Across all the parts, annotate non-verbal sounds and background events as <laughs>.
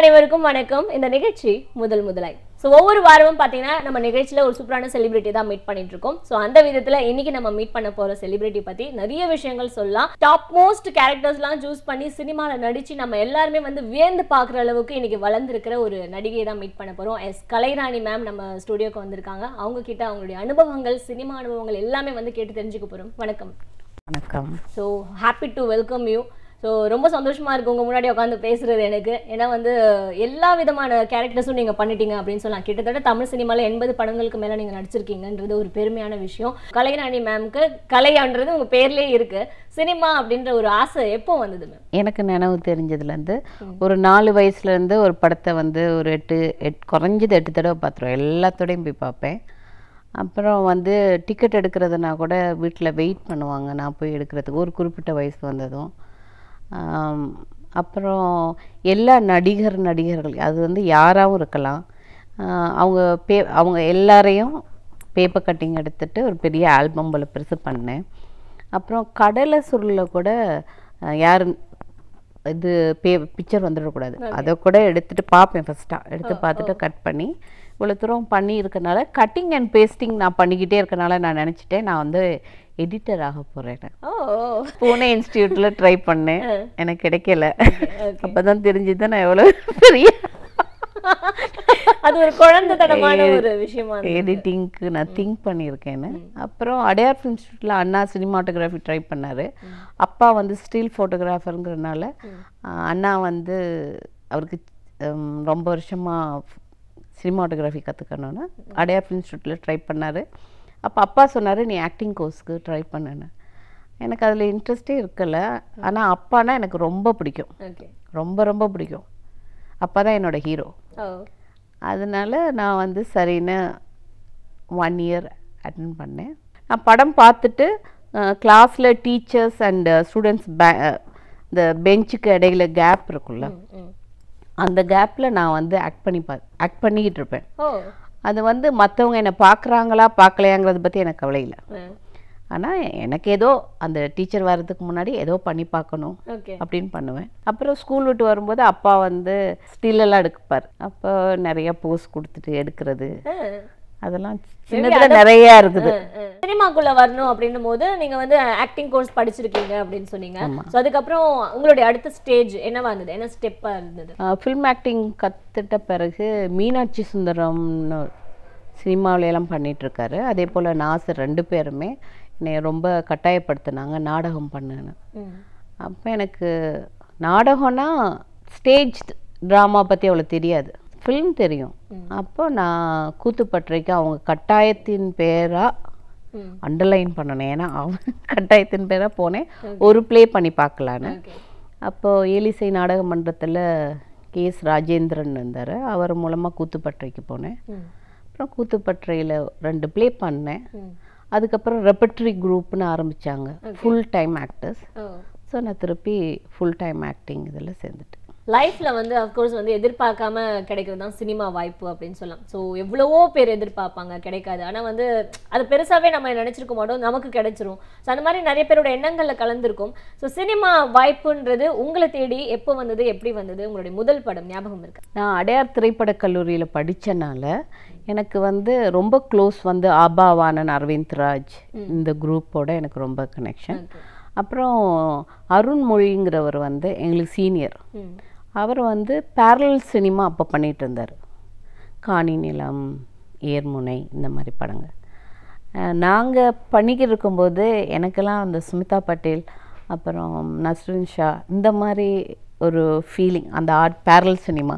அனைவருக்கும் வணக்கம் இந்த நிகழ்ச்சி முதல் முதலாய் ஸோ ஒவ்வொரு வாரமும் பார்த்தீங்கன்னா நம்ம நிகழ்ச்சியில் ஒரு சூப்பரான செலிபிரிட்டி தான் மீட் பண்ணிட்டு இருக்கோம் ஸோ அந்த விதத்தில் இன்னைக்கு நம்ம மீட் பண்ண போகிற செலிபிரிட்டி பற்றி நிறைய விஷயங்கள் சொல்லலாம் டாப் மோஸ்ட் கேரக்டர்ஸ்லாம் சூஸ் பண்ணி சினிமாவில் நடித்து நம்ம எல்லாருமே வந்து வியந்து பார்க்குற அளவுக்கு இன்னைக்கு வளர்ந்துருக்கிற ஒரு நடிகையை தான் மீட் பண்ண போகிறோம் எஸ் கலைராணி மேம் நம்ம ஸ்டுடியோக்கு வந்திருக்காங்க அவங்க கிட்ட அவங்களுடைய அனுபவங்கள் சினிமா அனுபவங்கள் எல்லாமே வந்து கேட்டு தெரிஞ்சுக்க போகிறோம் வணக்கம் வணக்கம் so happy to welcome you so ரொம்ப சந்தோஷமாக இருக்குது உங்கள் முன்னாடி உட்காந்து பேசுகிறது எனக்கு ஏன்னா வந்து எல்லா விதமான கேரக்டர்ஸும் நீங்கள் பண்ணிட்டீங்க அப்படின்னு சொன்னால் கிட்டத்தட்ட தமிழ் சினிமாவில் எண்பது படங்களுக்கு மேலே நீங்கள் நடிச்சிருக்கீங்கன்றது ஒரு பெருமையான விஷயம் கலைராணி மேம்க்கு கலையான்றது உங்கள் பேர்லேயே இருக்குது சினிமா அப்படின்ற ஒரு ஆசை எப்போ வந்தது மேம் எனக்கு நினைவு தெரிஞ்சதுலேருந்து ஒரு நாலு வயசுலேருந்து ஒரு படத்தை வந்து ஒரு எட்டு எட் குறைஞ்சது எட்டு தடவை பார்த்துருவோம் எல்லாத்தோடையும் போய் பார்ப்பேன் அப்புறம் வந்து டிக்கெட் எடுக்கிறதுனா கூட வீட்டில் வெயிட் பண்ணுவாங்க நான் போய் எடுக்கிறதுக்கு ஒரு குறிப்பிட்ட வயசு வந்ததும் அப்புறம் எல்லா நடிகர் நடிகர்கள் அது வந்து யாராகவும் இருக்கலாம் அவங்க பே அவங்க எல்லாரையும் பேப்பர் கட்டிங் எடுத்துகிட்டு ஒரு பெரிய ஆல்பம் போல் பெருசு பண்ணேன் அப்புறம் கடலை சுருளில் கூட யார் இது பே பிக்சர் வந்துடக்கூடாது அதை கூட எடுத்துகிட்டு பார்ப்பேன் ஃபஸ்ட்டாக எடுத்து பார்த்துட்டு கட் பண்ணி இவ்வளோ தூரம் பண்ணி இருக்கனால கட்டிங் அண்ட் பேஸ்டிங் நான் பண்ணிக்கிட்டே இருக்கனால நான் நினச்சிட்டேன் நான் வந்து எடிட்டர் ஆக போகிறேன் பூனே இன்ஸ்டியூட்டில் ட்ரை பண்ணேன் எனக்கு கிடைக்கல அப்போ தான் தெரிஞ்சுதான் நான் எவ்வளோ பெரிய அது ஒரு தடமான ஒரு விஷயமா எடிட்டிங்க்கு நான் திங்க் பண்ணியிருக்கேன்னு அப்புறம் அடையார் ஃபிலிம் இன்ஸ்டியூட்டில் அண்ணா சினிமாட்டோகிராஃபி ட்ரை பண்ணார் அப்பா வந்து ஸ்டீல் ஃபோட்டோகிராஃபருங்கிறனால அண்ணா வந்து அவருக்கு ரொம்ப வருஷமாக சினிமாட்டோகிராஃபி கற்றுக்கணும்னு அடையார் ஃபிலிம் இன்ஸ்டியூட்டில் ட்ரை பண்ணார் அப்போ அப்பா சொன்னார் நீ ஆக்டிங் கோர்ஸ்க்கு ட்ரை பண்ணு எனக்கு அதில் இன்ட்ரெஸ்டே இருக்கலை ஆனால் அப்பானா எனக்கு ரொம்ப பிடிக்கும் ரொம்ப ரொம்ப பிடிக்கும் அப்பா தான் என்னோடய ஹீரோ அதனால நான் வந்து சரின்னு ஒன் இயர் அட்டன் பண்ணேன் நான் படம் பார்த்துட்டு கிளாஸில் டீச்சர்ஸ் அண்ட் ஸ்டூடெண்ட்ஸ் பே இந்த பெஞ்சுக்கு இடையில கேப் இருக்குல்ல அந்த கேப்பில் நான் வந்து ஆக்ட் பண்ணி பா ஆக்ட் பண்ணிக்கிட்டு இருப்பேன் அது வந்து மற்றவங்க என்னை பார்க்குறாங்களா பார்க்கலையாங்கிறத பற்றி எனக்கு கவலை இல்லை ஆனால் எனக்கு ஏதோ அந்த டீச்சர் வர்றதுக்கு முன்னாடி ஏதோ பண்ணி பார்க்கணும் அப்படின்னு பண்ணுவேன் அப்புறம் ஸ்கூல் விட்டு வரும்போது அப்பா வந்து ஸ்டில்லெல்லாம் எடுப்பார் அப்போ நிறையா போஸ் கொடுத்துட்டு எடுக்கிறது அதெல்லாம் சின்னதுல நிறைய இருக்குது சினிமாக்குள்ள வரணும் அப்படின்னும் போது நீங்க வந்து ஆக்டிங் கோர்ஸ் படிச்சிருக்கீங்க அப்படின்னு சொன்னீங்க ஸோ அதுக்கப்புறம் உங்களுடைய அடுத்த ஸ்டேஜ் என்னவா இருந்தது என்ன ஸ்டெப்பா இருந்தது ஃபில்ம் ஆக்டிங் கத்துட்ட பிறகு மீனாட்சி சுந்தரம்னு எல்லாம் பண்ணிட்டு இருக்காரு அதே போல் நாசர் ரெண்டு பேருமே என்னை ரொம்ப கட்டாயப்படுத்தினாங்க நாடகம் பண்ணுன்னு அப்போ எனக்கு நாடகம்னா ஸ்டேஜ் ட்ராமா பற்றி அவ்வளோ தெரியாது ஃபிலிம் தெரியும் அப்போ நான் கூத்துப்பற்றைக்கு அவங்க கட்டாயத்தின் பேராக அண்டர்லைன் பண்ணணும் ஏன்னா அவன் கட்டாயத்தின் பேராக போனேன் ஒரு ப்ளே பண்ணி பார்க்கலான்னு அப்போது ஏலிசை நாடக மன்றத்தில் கே எஸ் ராஜேந்திரன் இருந்தார் அவர் மூலமாக கூத்துப்பற்றைக்கு போனேன் அப்புறம் கூத்துப்பற்றையில் ரெண்டு ப்ளே பண்ணேன் அதுக்கப்புறம் ரெப்பட்ரி குரூப்னு ஆரம்பித்தாங்க ஃபுல் டைம் ஆக்டர்ஸ் ஸோ நான் திருப்பி ஃபுல் டைம் ஆக்டிங் இதில் சேர்ந்துட்டேன் லைஃப்பில் வந்து அஃப்கோர்ஸ் வந்து எதிர்பார்க்காம கிடைக்கிறது தான் சினிமா வாய்ப்பு அப்படின்னு சொல்லலாம் ஸோ எவ்வளவோ பேர் எதிர்பார்ப்பாங்க கிடைக்காது ஆனால் வந்து அது பெருசாகவே நம்ம நினச்சிருக்க மாட்டோம் நமக்கு கிடைச்சிரும் ஸோ அந்த மாதிரி நிறைய பேரோட எண்ணங்களில் கலந்துருக்கும் ஸோ சினிமா வாய்ப்புன்றது உங்களை தேடி எப்போ வந்தது எப்படி வந்தது உங்களுடைய முதல் படம் ஞாபகம் இருக்கு நான் அடையார் திரைப்படக் கல்லூரியில் படித்தனால எனக்கு வந்து ரொம்ப க்ளோஸ் வந்து ஆபாவானன் அரவிந்த் ராஜ் இந்த குரூப்போட எனக்கு ரொம்ப கனெக்ஷன் அப்புறம் அருண்மொழிங்கிறவர் வந்து எங்களுக்கு சீனியர் அவர் வந்து பேரல் சினிமா அப்போ பண்ணிகிட்டு இருந்தார் காணி நிலம் ஏர்முனை இந்த மாதிரி படங்கள் நாங்கள் பண்ணிக்கிட்டு இருக்கும்போது எனக்கெல்லாம் அந்த சுமிதா பட்டேல் அப்புறம் நஸ்ரின் ஷா இந்த மாதிரி ஒரு ஃபீலிங் அந்த ஆர்ட் பேரல் சினிமா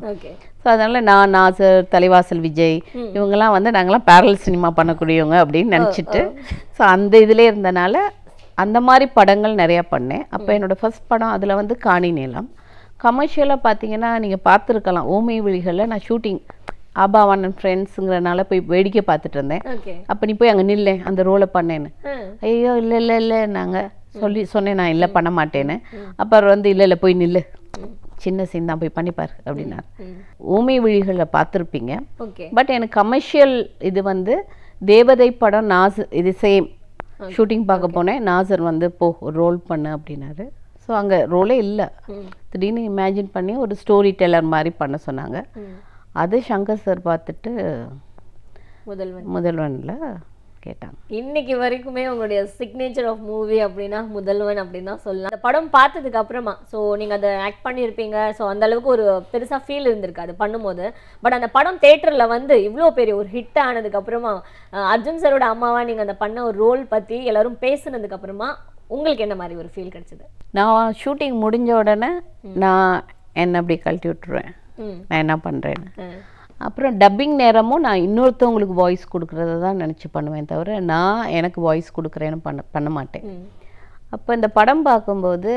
ஸோ அதனால் நான் நாசர் தலைவாசல் விஜய் இவங்கெல்லாம் வந்து நாங்களாம் பேரல் சினிமா பண்ணக்கூடியவங்க அப்படின்னு நினச்சிட்டு ஸோ அந்த இதிலே இருந்தனால அந்த மாதிரி படங்கள் நிறையா பண்ணேன் அப்போ என்னோடய ஃபஸ்ட் படம் அதில் வந்து காணி நிலம் கமர்ஷியலாக பார்த்தீங்கன்னா நீங்கள் பார்த்துருக்கலாம் ஓமை விழிகளில் நான் ஷூட்டிங் ஆபாவான் அண்ட் ஃப்ரெண்ட்ஸுங்கிறனால போய் வேடிக்கை பார்த்துட்டு இருந்தேன் அப்போ நீ போய் அங்கே நில்லேன் அந்த ரோலை பண்ணேன்னு ஐயோ இல்லை இல்லை இல்லை நாங்கள் சொல்லி சொன்னேன் நான் இல்லை பண்ண மாட்டேன்னு அப்புறம் வந்து இல்லை இல்லை போய் நில்லு சின்ன சீன் தான் போய் பண்ணிப்பார் அப்படின்னாரு ஊமை விழிகளில் பார்த்துருப்பீங்க பட் எனக்கு கமர்ஷியல் இது வந்து தேவதை படம் நாசு இது சேம் ஷூட்டிங் பார்க்க போனேன் நாசர் வந்து போ ரோல் பண்ணு அப்படின்னாரு ஸோ அங்கே ரோலே இல்லை திடீர்னு இமேஜின் பண்ணி ஒரு ஸ்டோரி டெல்லர் மாதிரி பண்ண சொன்னாங்க அது சங்கர் சார் பார்த்துட்டு முதல்வன் முதல்வனில் கேட்டாங்க இன்னைக்கு வரைக்குமே உங்களுடைய சிக்னேச்சர் ஆஃப் மூவி அப்படின்னா முதல்வன் அப்படின்னு தான் சொல்லலாம் அந்த படம் பார்த்ததுக்கு அப்புறமா ஸோ நீங்கள் அதை ஆக்ட் பண்ணியிருப்பீங்க ஸோ அந்த அளவுக்கு ஒரு பெருசாக ஃபீல் இருந்திருக்கு அது பண்ணும்போது பட் அந்த படம் தேட்டரில் வந்து இவ்வளோ பெரிய ஒரு ஹிட் ஆனதுக்கு அப்புறமா அர்ஜுன் சரோட அம்மாவாக நீங்கள் அந்த பண்ண ஒரு ரோல் பற்றி எல்லாரும் பேசுனதுக்கு அப்புறமா உங்களுக்கு என்ன மாதிரி ஒரு ஃபீல் கிடைச்சது நான் ஷூட்டிங் முடிஞ்ச உடனே நான் என்னை அப்படி கழட்டி விட்டுருவேன் நான் என்ன பண்ணுறேன்னு அப்புறம் டப்பிங் நேரமும் நான் இன்னொருத்தவங்களுக்கு வாய்ஸ் கொடுக்குறத தான் நினச்சி பண்ணுவேன் தவிர நான் எனக்கு வாய்ஸ் கொடுக்குறேன்னு பண்ண பண்ண மாட்டேன் அப்போ இந்த படம் பார்க்கும்போது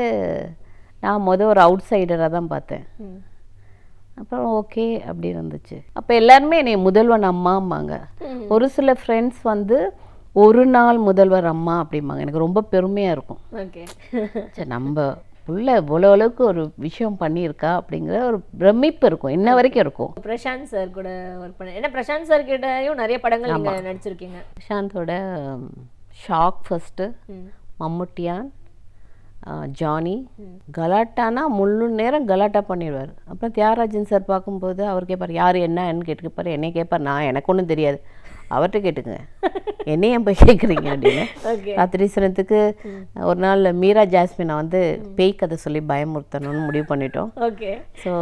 நான் மொதல் ஒரு அவுட் சைடராக தான் பார்த்தேன் அப்புறம் ஓகே அப்படி இருந்துச்சு அப்போ எல்லாருமே என்னை முதல்வன் அம்மாம்பாங்க ஒரு சில ஃப்ரெண்ட்ஸ் வந்து ஒரு நாள் முதல்வர் அம்மா அப்படிம்பாங்க எனக்கு ரொம்ப பெருமையாக இருக்கும் ஓகே சரி நம்ம உள்ள இவ்வளோ அளவுக்கு ஒரு விஷயம் பண்ணியிருக்கா அப்படிங்கிற ஒரு பிரமிப்பு இருக்கும் என்ன வரைக்கும் இருக்கும் பிரசாந்த் சார் கூட ஒர்க் பண்ண ஏன்னா பிரசாந்த் சார் கிட்டயும் நிறைய படங்கள் நீங்கள் நடிச்சிருக்கீங்க பிரசாந்தோட ஷாக் ஃபர்ஸ்ட்டு மம்முட்டியான் ஜானி கலாட்டானா முழு நேரம் கலாட்டா பண்ணிடுவார் அப்புறம் தியாகராஜன் சார் பார்க்கும்போது அவர் கேட்பார் யார் என்னன்னு கேட்டு என்னை கேட்பார் நான் எனக்கு ஒன்றும் தெரியாது அவர்கிட்ட கேட்டுங்க என்னையும் போய் கேட்குறீங்க அப்படின்னு காத்திரீஸ்வரத்துக்கு ஒரு நாள் மீரா ஜாஸ்மினை வந்து பேய் கதை சொல்லி பயமுறுத்தணும்னு முடிவு பண்ணிட்டோம் ஓகே ஸோ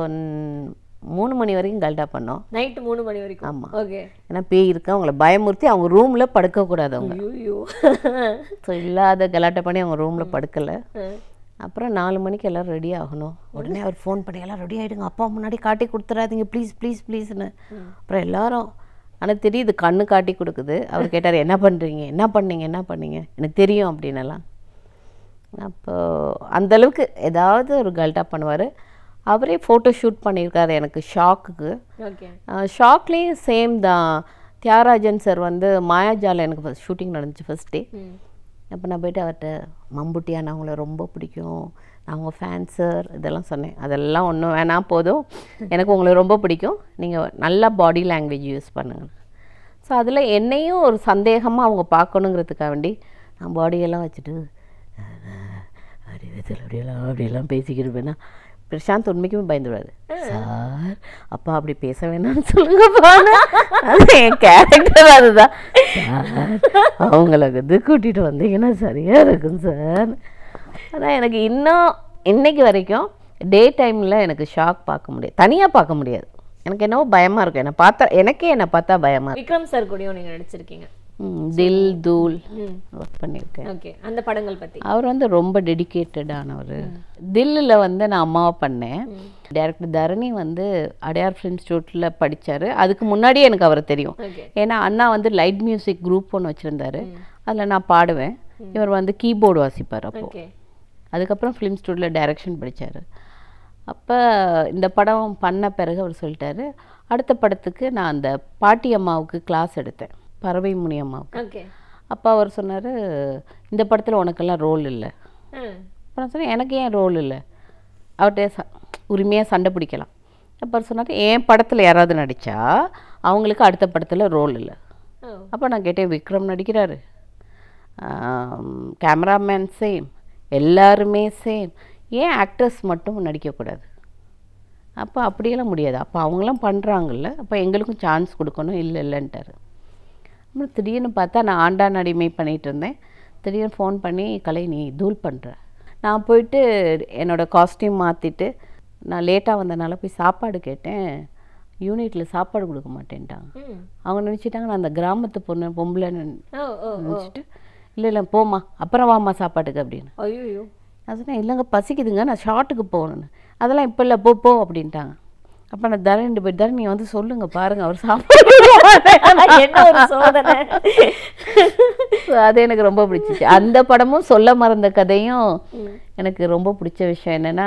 மூணு மணி வரைக்கும் கல்டா பண்ணோம் நைட்டு மூணு மணி வரைக்கும் ஆமாம் ஓகே ஏன்னா பேய் இருக்கு அவங்கள பயமுறுத்தி அவங்க ரூமில் படுக்கக்கூடாது அவங்க ஸோ இல்லாத கலாட்டை பண்ணி அவங்க ரூமில் படுக்கலை அப்புறம் நாலு மணிக்கு எல்லாம் ரெடி ஆகணும் உடனே அவர் ஃபோன் பண்ணி எல்லாம் ரெடி ஆகிடுங்க அப்பா முன்னாடி காட்டி கொடுத்துடாதீங்க ப்ளீஸ் ப்ளீஸ் ப்ளீஸ்னு அப்புறம் எல்லாரும் ஆனால் தெரியுது கண்ணு காட்டி கொடுக்குது அவர் கேட்டார் என்ன பண்ணுறீங்க என்ன பண்ணீங்க என்ன பண்ணீங்க எனக்கு தெரியும் அப்படின்னலாம் அப்போது அந்தளவுக்கு ஏதாவது ஒரு கல்ட்டாக பண்ணுவார் அவரே ஃபோட்டோ ஷூட் பண்ணியிருக்காரு எனக்கு ஷாக்குக்கு ஷாக்லேயும் சேம் தான் தியாகராஜன் சார் வந்து மாயாஜால எனக்கு ஃபஸ்ட் ஷூட்டிங் நடந்துச்சு ஃபஸ்ட் டே அப்போ நான் போயிட்டு அவர்கிட்ட மம்புட்டியான அவங்கள ரொம்ப பிடிக்கும் நான் உங்கள் இதெல்லாம் சொன்னேன் அதெல்லாம் ஒன்றும் வேணால் போதும் எனக்கு உங்களை ரொம்ப பிடிக்கும் நீங்கள் நல்லா பாடி லாங்குவேஜ் யூஸ் பண்ணுங்கள் ஸோ அதில் என்னையும் ஒரு சந்தேகமாக அவங்க பார்க்கணுங்கிறதுக்காக வேண்டி நான் பாடியெல்லாம் வச்சுட்டு அறிவித்தல் அப்படியெல்லாம் அப்படியெல்லாம் பேசிக்கிட்டு இருப்பேன்னா பிரசாந்த் உண்மைக்குமே பயந்துவிடாது சார் அப்பா அப்படி பேச வேணாம்னு சொல்லுங்க என் கேரக்டர் அதுதான் சார் அவங்கள வந்து கூட்டிகிட்டு வந்தீங்கன்னா சரியாக இருக்கும் சார் ஆனால் எனக்கு இன்னும் இன்றைக்கு வரைக்கும் டே டைமில் எனக்கு ஷாக் பார்க்க முடியாது தனியாக பார்க்க முடியாது எனக்கு என்னவோ பயமாக இருக்கும் என்னை பார்த்தா எனக்கே என்னை பார்த்தா பயமாக விக்ரம் சார் கூடயும் நீங்கள் நடிச்சிருக்கீங்க தில் தூல் ஒர்க் பண்ணியிருக்கேன் ஓகே அந்த படங்கள் பற்றி அவர் வந்து ரொம்ப டெடிக்கேட்டடானவர் தில்லில் வந்து நான் அம்மாவை பண்ணேன் டேரக்டர் தரணி வந்து அடையார் ஃபிலிம் இன்ஸ்டியூட்டில் படித்தார் அதுக்கு முன்னாடியே எனக்கு அவரை தெரியும் ஏன்னா அண்ணா வந்து லைட் மியூசிக் குரூப் ஒன்று வச்சுருந்தாரு அதில் நான் பாடுவேன் இவர் வந்து கீபோர்டு வாசிப்பார் அப்போது அதுக்கப்புறம் ஃபிலிம் ஸ்டூடியோவில் டைரக்ஷன் படித்தார் அப்போ இந்த படம் பண்ண பிறகு அவர் சொல்லிட்டார் அடுத்த படத்துக்கு நான் அந்த பாட்டி அம்மாவுக்கு கிளாஸ் எடுத்தேன் பறவை முனி அம்மாவுக்கு அப்போ அவர் சொன்னார் இந்த படத்தில் உனக்கெல்லாம் ரோல் இல்லை அப்புறம் சொன்னேன் எனக்கு ஏன் ரோல் இல்லை அவர்கிட்ட ச உரிமையாக சண்டை பிடிக்கலாம் அப்போ அவர் சொன்னார் என் படத்தில் யாராவது நடித்தா அவங்களுக்கு அடுத்த படத்தில் ரோல் இல்லை அப்போ நான் கேட்டேன் விக்ரம் நடிக்கிறாரு கேமராமேன் சேம் எல்லாருமே சேம் ஏன் ஆக்ட்ரஸ் மட்டும் நடிக்கக்கூடாது அப்போ அப்படியெல்லாம் முடியாது அப்போ அவங்களாம் பண்ணுறாங்கல்ல அப்போ எங்களுக்கும் சான்ஸ் கொடுக்கணும் இல்லை இல்லைன்ட்டார் அப்புறம் திடீர்னு பார்த்தா நான் ஆண்டான் அடிமை பண்ணிகிட்டு இருந்தேன் திடீர்னு ஃபோன் பண்ணி கலை நீ தூள் பண்ணுற நான் போயிட்டு என்னோடய காஸ்டியூம் மாற்றிட்டு நான் லேட்டாக வந்தனால போய் சாப்பாடு கேட்டேன் யூனிட்டில் சாப்பாடு கொடுக்க மாட்டேன்ட்டாங்க அவங்க நினச்சிட்டாங்க நான் அந்த கிராமத்து பொண்ணு பொம்பளை நினச்சிட்டு இல்லை இல்லை போம்மா அப்புறம் வாம்மா சாப்பாட்டுக்கு அப்படின்னு ஐயோ நான் சொன்னேன் இல்லைங்க பசிக்குதுங்க நான் ஷார்ட்டுக்கு போகணுன்னு அதெல்லாம் இப்போ இல்லை போ போ அப்படின்ட்டாங்க அப்போ நான் தரணிட்டு போய் தரணியை வந்து சொல்லுங்கள் பாருங்கள் அவர் சாப்பாடு <laughs> ஒரு சோதனை அது எனக்கு ரொம்ப பிடிச்சிச்சு அந்த படமும் சொல்ல மறந்த கதையும் எனக்கு ரொம்ப பிடிச்ச விஷயம் என்னன்னா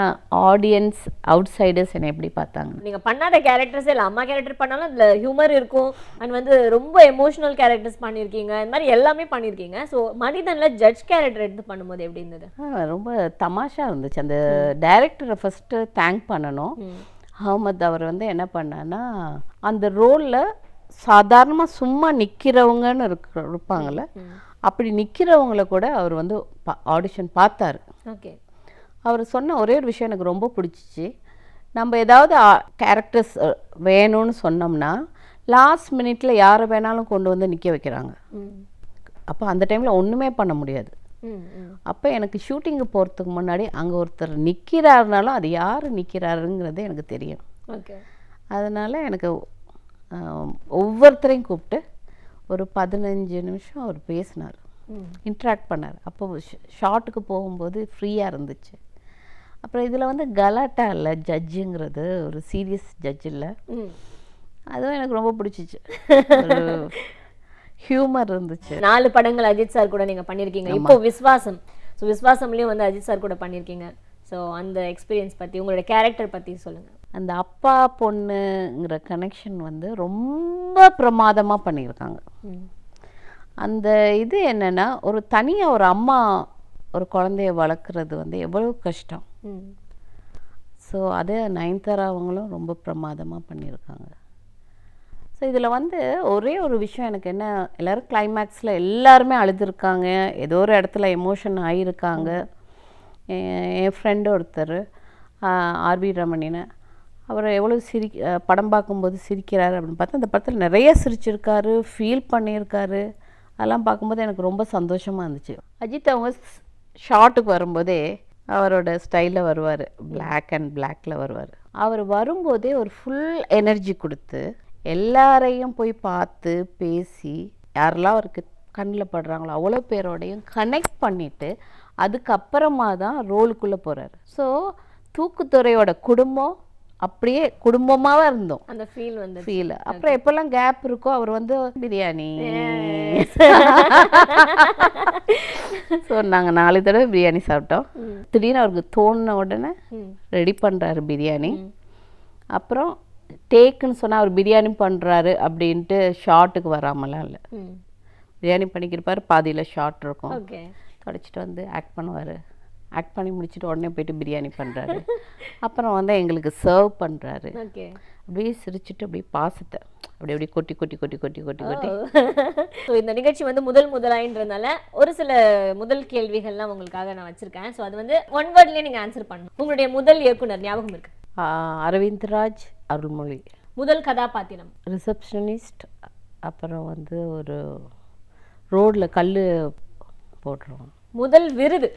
ஆடியன்ஸ் அவுட் சைடர்ஸ் என்னை எப்படி பார்த்தாங்க நீங்கள் பண்ணாத கேரக்டர்ஸ் இல்லை அம்மா கேரக்டர் பண்ணாலும் அதில் ஹியூமர் இருக்கும் அண்ட் வந்து ரொம்ப எமோஷனல் கேரக்டர்ஸ் பண்ணியிருக்கீங்க இந்த மாதிரி எல்லாமே பண்ணியிருக்கீங்க ஸோ மனிதனில் ஜட்ஜ் கேரக்டர் எடுத்து பண்ணும்போது எப்படி இருந்தது ரொம்ப தமாஷாக இருந்துச்சு அந்த டைரக்டரை ஃபஸ்ட்டு தேங்க் பண்ணணும் அகமது அவர் வந்து என்ன பண்ணான்னா அந்த ரோலில் சாதாரணமாக சும்மா நிற்கிறவங்கன்னு இருக்க இருப்பாங்கள்ல அப்படி நிற்கிறவங்கள கூட அவர் வந்து பா ஆடிஷன் பார்த்தார் ஓகே அவர் சொன்ன ஒரே ஒரு விஷயம் எனக்கு ரொம்ப பிடிச்சிச்சு நம்ம ஏதாவது கேரக்டர்ஸ் வேணும்னு சொன்னோம்னா லாஸ்ட் மினிட்ல யாரை வேணாலும் கொண்டு வந்து நிற்க வைக்கிறாங்க அப்போ அந்த டைமில் ஒன்றுமே பண்ண முடியாது அப்போ எனக்கு ஷூட்டிங்கு போகிறதுக்கு முன்னாடி அங்கே ஒருத்தர் நிற்கிறாருனாலும் அது யார் நிற்கிறாருங்கிறது எனக்கு தெரியும் அதனால் எனக்கு ஒவ்வொருத்தரையும் கூப்பிட்டு ஒரு பதினஞ்சு நிமிஷம் அவர் பேசினார் இன்ட்ராக்ட் பண்ணார் அப்போ ஷார்ட்டுக்கு போகும்போது ஃப்ரீயாக இருந்துச்சு அப்புறம் இதில் வந்து கலாட்டா இல்லை ஜட்ஜுங்கிறது ஒரு சீரியஸ் ஜட்ஜ் இல்லை அதுவும் எனக்கு ரொம்ப பிடிச்சிச்சு ஹியூமர் <laughs> இருந்துச்சு நாலு படங்கள் அஜித் சார் கூட நீங்கள் பண்ணியிருக்கீங்க இப்போ விஸ்வாசம் ஸோ விஸ்வாசம்லேயும் வந்து அஜித் சார் கூட பண்ணியிருக்கீங்க ஸோ அந்த எக்ஸ்பீரியன்ஸ் பற்றி உங்களோட கேரக்டர் பற்றி சொல்லுங்கள் அந்த அப்பா பொண்ணுங்கிற கனெக்ஷன் வந்து ரொம்ப பிரமாதமாக பண்ணியிருக்காங்க அந்த இது என்னென்னா ஒரு தனியாக ஒரு அம்மா ஒரு குழந்தைய வளர்க்குறது வந்து எவ்வளோ கஷ்டம் ஸோ அதே நயன்தாரா அவங்களும் ரொம்ப பிரமாதமாக பண்ணியிருக்காங்க ஸோ இதில் வந்து ஒரே ஒரு விஷயம் எனக்கு என்ன எல்லோரும் கிளைமேக்ஸில் எல்லாருமே அழுதுருக்காங்க ஏதோ ஒரு இடத்துல எமோஷன் ஆகியிருக்காங்க என் ஃப்ரெண்டு ஒருத்தர் ஆர்பி ரமணின்னு அவர் எவ்வளோ சிரி படம் பார்க்கும்போது சிரிக்கிறார் அப்படின்னு பார்த்தா அந்த படத்தில் நிறைய சிரிச்சிருக்காரு ஃபீல் பண்ணியிருக்காரு அதெல்லாம் பார்க்கும்போது எனக்கு ரொம்ப சந்தோஷமாக இருந்துச்சு அஜித் அவங்க ஷார்ட்டுக்கு வரும்போதே அவரோட ஸ்டைலில் வருவார் பிளாக் அண்ட் பிளாக்ல வருவார் அவர் வரும்போதே ஒரு ஃபுல் எனர்ஜி கொடுத்து எல்லாரையும் போய் பார்த்து பேசி யாரெல்லாம் அவருக்கு கண்ணில் படுறாங்களோ அவ்வளோ பேரோடையும் கனெக்ட் பண்ணிவிட்டு அதுக்கப்புறமா தான் ரோலுக்குள்ளே போகிறாரு ஸோ தூக்குத்துறையோட குடும்பம் அப்படியே குடும்பமாவே இருந்தோம் அந்த ஃபீல் வந்து ஃபீல் அப்புறம் எப்பெல்லாம் கேப் இருக்கோ அவர் வந்து பிரியாணி ஸோ நாங்கள் <laughs> நாலு தடவை பிரியாணி சாப்பிட்டோம் திடீர்னு அவருக்கு தோணின உடனே ரெடி பண்ணுறாரு பிரியாணி அப்புறம் டேக்குன்னு சொன்னால் அவர் பிரியாணி பண்ணுறாரு அப்படின்ட்டு ஷார்ட்டுக்கு வராமலாம் இல்லை பிரியாணி பண்ணிக்கிருப்பார் பாதியில் ஷார்ட் இருக்கும் தொடச்சிட்டு வந்து ஆக்ட் பண்ணுவார் ஆக்ட் பண்ணி முடிச்சுட்டு உடனே போயிட்டு பிரியாணி பண்ணுறாரு அப்புறம் வந்து எங்களுக்கு சர்வ் பண்ணுறாரு அப்படியே சிரிச்சுட்டு அப்படியே பாசத்தை அப்படி அப்படி கொட்டி கொட்டி கொட்டி கொட்டி கொட்டி oh. கொட்டி ஸோ <laughs> இந்த நிகழ்ச்சி வந்து முதல் முதலாயின்றதுனால ஒரு சில முதல் கேள்விகள்லாம் உங்களுக்காக நான் வச்சுருக்கேன் ஸோ அது வந்து ஒன் வேர்ட்லேயே நீங்கள் ஆன்சர் பண்ணணும் உங்களுடைய முதல் இயக்குனர் ஞாபகம் இருக்கு அரவிந்த்ராஜ் அருள்மொழி முதல் கதாபாத்திரம் ரிசப்ஷனிஸ்ட் அப்புறம் வந்து ஒரு ரோடில் கல் போடுறோம் முதல் விருது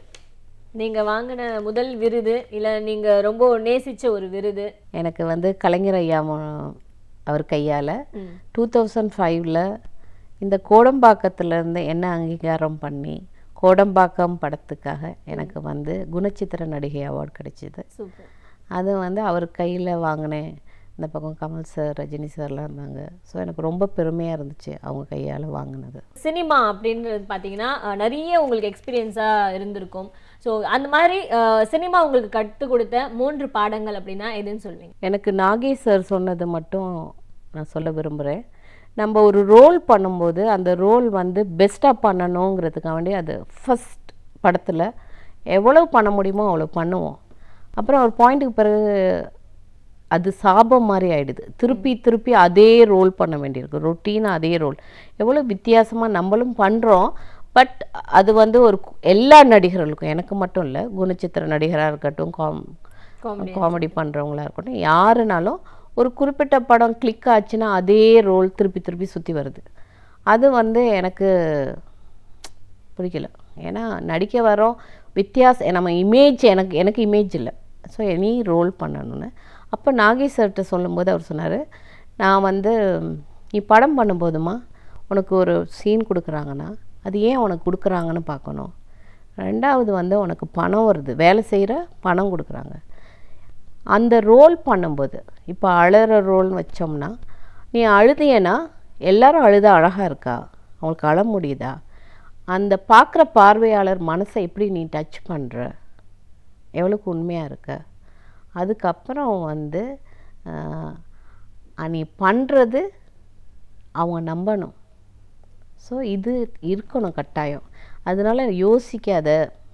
நீங்கள் வாங்கின முதல் விருது இல்லை நீங்கள் ரொம்ப நேசித்த ஒரு விருது எனக்கு வந்து கலைஞர் ஐயா அவர் கையால் டூ தௌசண்ட் ஃபைவ்ல இந்த கோடம்பாக்கத்துலேருந்து என்ன அங்கீகாரம் பண்ணி கோடம்பாக்கம் படத்துக்காக எனக்கு வந்து குணச்சித்திர நடிகை அவார்டு கிடைச்சிது அது வந்து அவர் கையில் வாங்கினேன் இந்த பக்கம் கமல் சார் ரஜினி சார்லாம் இருந்தாங்க ஸோ எனக்கு ரொம்ப பெருமையாக இருந்துச்சு அவங்க கையால் வாங்கினது சினிமா அப்படின்றது பார்த்தீங்கன்னா நிறைய உங்களுக்கு எக்ஸ்பீரியன்ஸாக இருந்திருக்கும் ஸோ அந்த மாதிரி சினிமா உங்களுக்கு கற்றுக் கொடுத்த மூன்று பாடங்கள் அப்படின்னா எதுன்னு சொல்லுவீங்க எனக்கு நாகேஷ் சார் சொன்னது மட்டும் நான் சொல்ல விரும்புகிறேன் நம்ம ஒரு ரோல் பண்ணும்போது அந்த ரோல் வந்து பெஸ்ட்டாக பண்ணணுங்கிறதுக்காக வேண்டிய அது ஃபஸ்ட் படத்தில் எவ்வளோ பண்ண முடியுமோ அவ்வளோ பண்ணுவோம் அப்புறம் ஒரு பாயிண்ட்டுக்கு பிறகு அது சாபம் மாதிரி ஆகிடுது திருப்பி திருப்பி அதே ரோல் பண்ண வேண்டியிருக்கு ரொட்டீனாக அதே ரோல் எவ்வளோ வித்தியாசமாக நம்மளும் பண்ணுறோம் பட் அது வந்து ஒரு எல்லா நடிகர்களுக்கும் எனக்கு மட்டும் இல்லை குணச்சித்திர நடிகராக இருக்கட்டும் காம் காமெடி பண்ணுறவங்களா இருக்கட்டும் யாருனாலும் ஒரு குறிப்பிட்ட படம் கிளிக் ஆச்சுன்னா அதே ரோல் திருப்பி திருப்பி சுற்றி வருது அது வந்து எனக்கு பிடிக்கல ஏன்னா நடிக்க வரோம் வித்தியாசம் நம்ம இமேஜ் எனக்கு எனக்கு இமேஜ் இல்லை ஸோ எனி ரோல் பண்ணணும்னு அப்போ நாகேஷ் சார்கிட்ட சொல்லும்போது அவர் சொன்னார் நான் வந்து நீ படம் பண்ணும்போதுமா உனக்கு ஒரு சீன் கொடுக்குறாங்கன்னா அது ஏன் உனக்கு கொடுக்குறாங்கன்னு பார்க்கணும் ரெண்டாவது வந்து உனக்கு பணம் வருது வேலை செய்கிற பணம் கொடுக்குறாங்க அந்த ரோல் பண்ணும்போது இப்போ அழகிற ரோல்னு வச்சோம்னா நீ அழுதியனா எல்லாரும் அழுத அழகாக இருக்கா அவங்களுக்கு அழ முடியுதா அந்த பார்க்குற பார்வையாளர் மனசை எப்படி நீ டச் பண்ணுற எவ்வளோக்கு உண்மையாக இருக்க அதுக்கப்புறம் வந்து நீ பண்ணுறது அவங்க நம்பணும் ஸோ இது இருக்கணும் கட்டாயம் அதனால் யோசிக்காத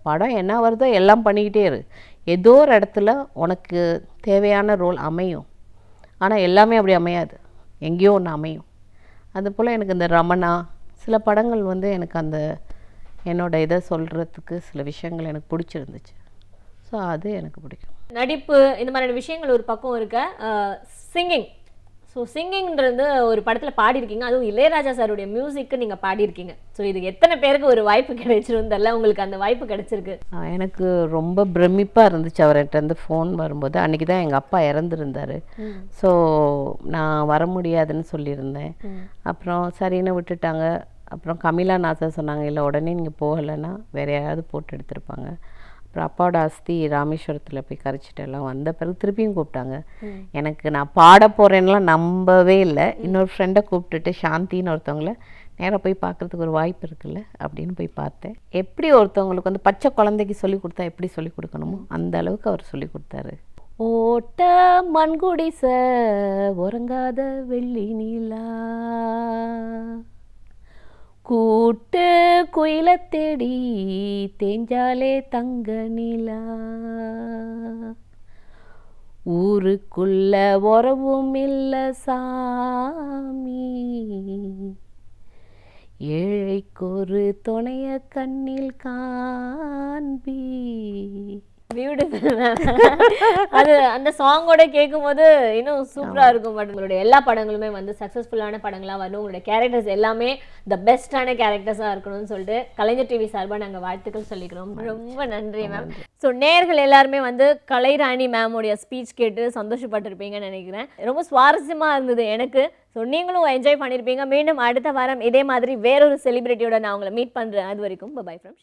படம் என்ன வருதோ எல்லாம் பண்ணிக்கிட்டே இரு ஏதோ ஒரு இடத்துல உனக்கு தேவையான ரோல் அமையும் ஆனால் எல்லாமே அப்படி அமையாது எங்கேயோ ஒன்று அமையும் அதுபோல் எனக்கு இந்த ரமணா சில படங்கள் வந்து எனக்கு அந்த என்னோடய இதை சொல்கிறதுக்கு சில விஷயங்கள் எனக்கு பிடிச்சிருந்துச்சு ஸோ அது எனக்கு பிடிக்கும் நடிப்பு இந்த மாதிரியான விஷயங்கள் ஒரு பக்கம் இருக்க சிங்கிங் ஸோ சிங்கிங்ன்றது ஒரு படத்தில் பாடியிருக்கீங்க அதுவும் இளையராஜா சாருடைய மியூசிக்கு நீங்கள் பாடியிருக்கீங்க ஸோ இது எத்தனை பேருக்கு ஒரு வாய்ப்பு கிடைச்சிருந்த உங்களுக்கு அந்த வாய்ப்பு கிடைச்சிருக்கு எனக்கு ரொம்ப பிரமிப்பாக இருந்துச்சு அவர்கிட்ட இருந்து ஃபோன் வரும்போது அன்றைக்கி தான் எங்கள் அப்பா இறந்துருந்தார் ஸோ நான் வர முடியாதுன்னு சொல்லியிருந்தேன் அப்புறம் சரின்னு விட்டுட்டாங்க அப்புறம் கமிலா நாசா சொன்னாங்க இல்லை உடனே நீங்கள் போகலைன்னா வேற யாராவது போட்டு எடுத்திருப்பாங்க அப்புறம் அப்பாவோட அஸ்தி ராமேஸ்வரத்தில் போய் கரைச்சிட்டு எல்லாம் வந்த பிறகு திருப்பியும் கூப்பிட்டாங்க எனக்கு நான் பாட போகிறேன்லாம் நம்பவே இல்லை இன்னொரு ஃப்ரெண்டை கூப்பிட்டுட்டு சாந்தின்னு ஒருத்தவங்கள நேராக போய் பார்க்குறதுக்கு ஒரு வாய்ப்பு இருக்குல்ல அப்படின்னு போய் பார்த்தேன் எப்படி ஒருத்தவங்களுக்கு வந்து பச்சை குழந்தைக்கு சொல்லி கொடுத்தா எப்படி சொல்லி கொடுக்கணுமோ அந்த அளவுக்கு அவர் சொல்லி கொடுத்தாரு ஓட்ட மண்குடிச உறங்காத வெள்ளி நீலா கூட்டு குயில தேடி தேஞ்சாலே தங்க நிலா ஊருக்குள்ள உறவும் இல்ல சாமி ஏழைக்கொரு துணைய கண்ணில் காண்பி பியூட்டிஃபுல் அது அந்த சாங்கோட கேட்கும்போது இன்னும் சூப்பராக இருக்கும் பட் உங்களுடைய எல்லா படங்களுமே வந்து சக்ஸஸ்ஃபுல்லான படங்களாக வரணும் உங்களுடைய கேரக்டர்ஸ் எல்லாமே த பெஸ்ட்டான கேரக்டர்ஸாக இருக்கணும்னு சொல்லிட்டு கலைஞர் டிவி சார்பாக நாங்கள் வாழ்த்துக்கள் சொல்லிக்கிறோம் ரொம்ப நன்றி மேம் ஸோ நேர்கள் எல்லாருமே வந்து கலைராணி மேமுடைய ஸ்பீச் கேட்டு சந்தோஷப்பட்டிருப்பீங்கன்னு நினைக்கிறேன் ரொம்ப சுவாரஸ்யமாக இருந்தது எனக்கு ஸோ நீங்களும் என்ஜாய் பண்ணியிருப்பீங்க மீண்டும் அடுத்த வாரம் இதே மாதிரி வேறொரு செலிபிரிட்டியோட நான் உங்களை மீட் பண்ணுறேன் அது வரைக்கும் பை ஃப்ரம்